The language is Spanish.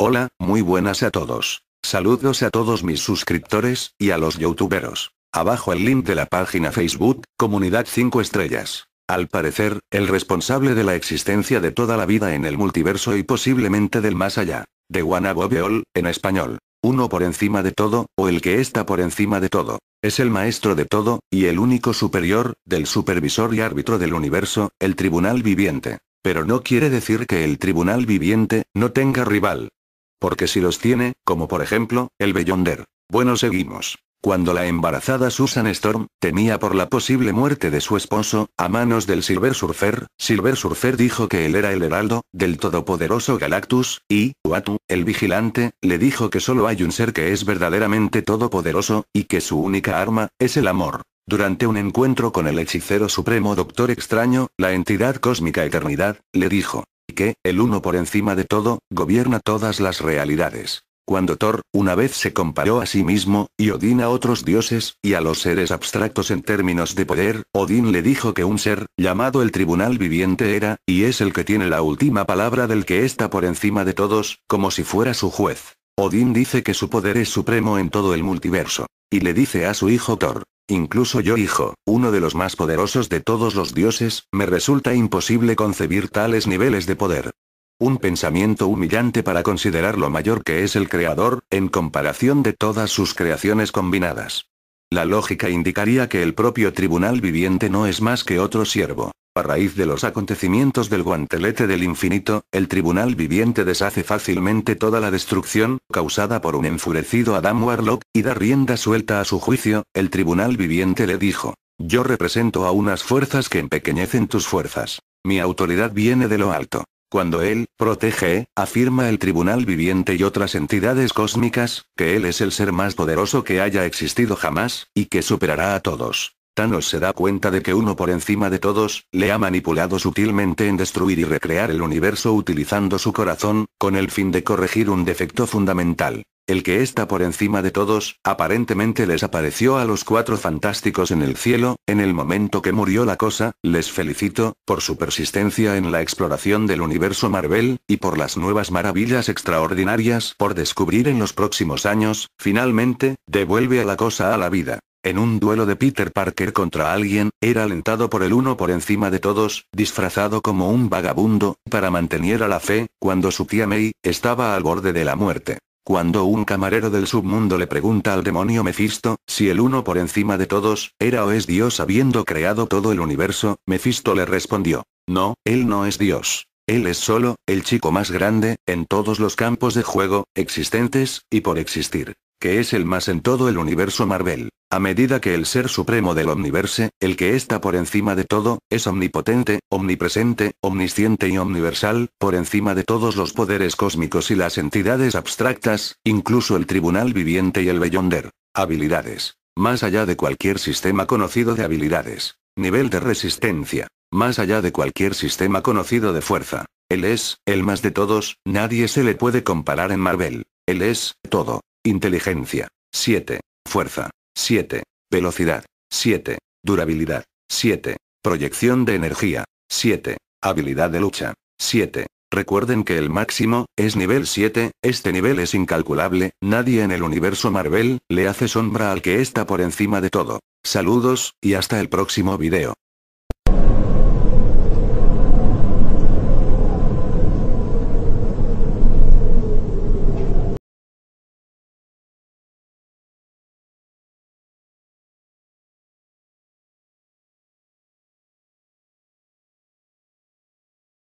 Hola, muy buenas a todos. Saludos a todos mis suscriptores, y a los youtuberos. Abajo el link de la página Facebook, Comunidad 5 Estrellas. Al parecer, el responsable de la existencia de toda la vida en el multiverso y posiblemente del más allá. De One Above All, en español. Uno por encima de todo, o el que está por encima de todo. Es el maestro de todo, y el único superior, del supervisor y árbitro del universo, el tribunal viviente. Pero no quiere decir que el tribunal viviente, no tenga rival. Porque si los tiene, como por ejemplo, el Beyonder. Bueno, seguimos. Cuando la embarazada Susan Storm temía por la posible muerte de su esposo, a manos del Silver Surfer, Silver Surfer dijo que él era el heraldo del todopoderoso Galactus, y, Watu, el vigilante, le dijo que solo hay un ser que es verdaderamente todopoderoso, y que su única arma es el amor. Durante un encuentro con el hechicero supremo Doctor Extraño, la entidad cósmica Eternidad, le dijo, que, el uno por encima de todo, gobierna todas las realidades. Cuando Thor, una vez se comparó a sí mismo, y Odín a otros dioses, y a los seres abstractos en términos de poder, Odín le dijo que un ser, llamado el Tribunal Viviente era, y es el que tiene la última palabra del que está por encima de todos, como si fuera su juez. Odín dice que su poder es supremo en todo el multiverso. Y le dice a su hijo Thor, Incluso yo hijo, uno de los más poderosos de todos los dioses, me resulta imposible concebir tales niveles de poder. Un pensamiento humillante para considerar lo mayor que es el creador, en comparación de todas sus creaciones combinadas. La lógica indicaría que el propio tribunal viviente no es más que otro siervo. A raíz de los acontecimientos del guantelete del infinito, el tribunal viviente deshace fácilmente toda la destrucción, causada por un enfurecido Adam Warlock, y da rienda suelta a su juicio, el tribunal viviente le dijo, yo represento a unas fuerzas que empequeñecen tus fuerzas. Mi autoridad viene de lo alto. Cuando él protege, afirma el Tribunal Viviente y otras entidades cósmicas, que él es el ser más poderoso que haya existido jamás, y que superará a todos. Thanos se da cuenta de que uno por encima de todos, le ha manipulado sutilmente en destruir y recrear el universo utilizando su corazón, con el fin de corregir un defecto fundamental. El que está por encima de todos, aparentemente les apareció a los cuatro fantásticos en el cielo, en el momento que murió la cosa, les felicito, por su persistencia en la exploración del universo Marvel, y por las nuevas maravillas extraordinarias por descubrir en los próximos años, finalmente, devuelve a la cosa a la vida. En un duelo de Peter Parker contra alguien, era alentado por el uno por encima de todos, disfrazado como un vagabundo, para mantener a la fe, cuando su tía May, estaba al borde de la muerte. Cuando un camarero del submundo le pregunta al demonio Mephisto, si el uno por encima de todos, era o es Dios habiendo creado todo el universo, Mephisto le respondió, no, él no es Dios. Él es solo, el chico más grande, en todos los campos de juego, existentes, y por existir que es el más en todo el universo Marvel. A medida que el ser supremo del omniverse, el que está por encima de todo, es omnipotente, omnipresente, omnisciente y universal, por encima de todos los poderes cósmicos y las entidades abstractas, incluso el tribunal viviente y el Beyonder. Habilidades. Más allá de cualquier sistema conocido de habilidades. Nivel de resistencia. Más allá de cualquier sistema conocido de fuerza. Él es, el más de todos, nadie se le puede comparar en Marvel. Él es, todo. Inteligencia. 7. Fuerza. 7. Velocidad. 7. Durabilidad. 7. Proyección de energía. 7. Habilidad de lucha. 7. Recuerden que el máximo, es nivel 7, este nivel es incalculable, nadie en el universo Marvel, le hace sombra al que está por encima de todo. Saludos, y hasta el próximo video.